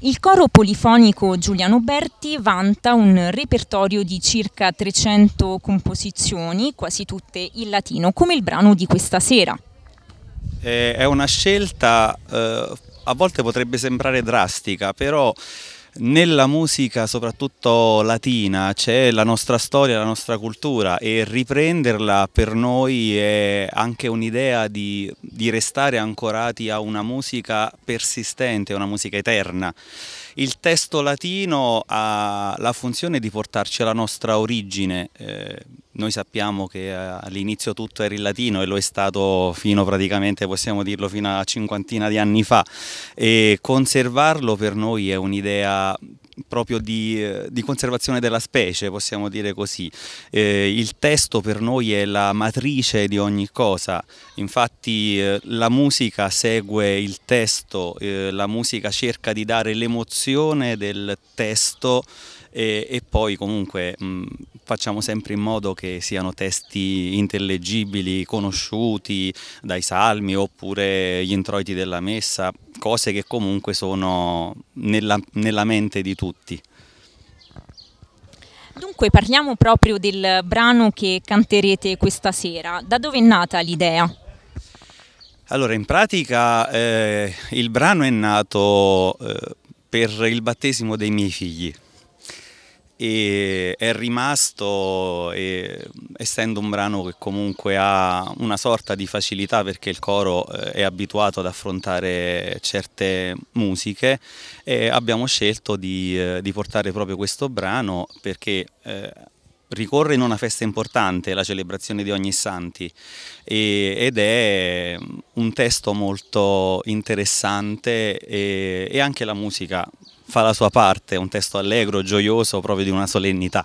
Il coro polifonico Giuliano Berti vanta un repertorio di circa 300 composizioni, quasi tutte in latino, come il brano di questa sera. Eh, è una scelta, eh, a volte potrebbe sembrare drastica, però nella musica, soprattutto latina, c'è la nostra storia, la nostra cultura e riprenderla per noi è anche un'idea di di restare ancorati a una musica persistente, una musica eterna. Il testo latino ha la funzione di portarci alla nostra origine. Eh, noi sappiamo che eh, all'inizio tutto era in latino e lo è stato fino praticamente, possiamo dirlo, fino a cinquantina di anni fa e conservarlo per noi è un'idea proprio di, di, conservazione della specie, possiamo dire così. Eh, il testo per noi è la matrice di ogni cosa, infatti eh, la musica segue il testo, eh, la musica cerca di dare l'emozione del testo e, e poi comunque mh, mm, facciamo sempre in modo che siano testi intellegibili, conosciuti dai salmi oppure gli introiti della messa, cose che comunque sono nella, nella mente di tutti. Dunque parliamo proprio del brano che canterete questa sera. Da dove è nata l'idea? Allora, in pratica eh, il brano è nato eh, per il battesimo dei miei figli e è rimasto e essendo un brano che comunque ha una sorta di facilità perché il coro eh, è abituato ad affrontare certe musiche, abbiamo scelto di, eh, di, portare proprio questo brano perché... Eh, ricorre in una festa importante, la celebrazione di ogni santi, e, ed è un testo molto interessante e, e anche la musica fa la sua parte, è un testo allegro, gioioso, proprio di una solennità.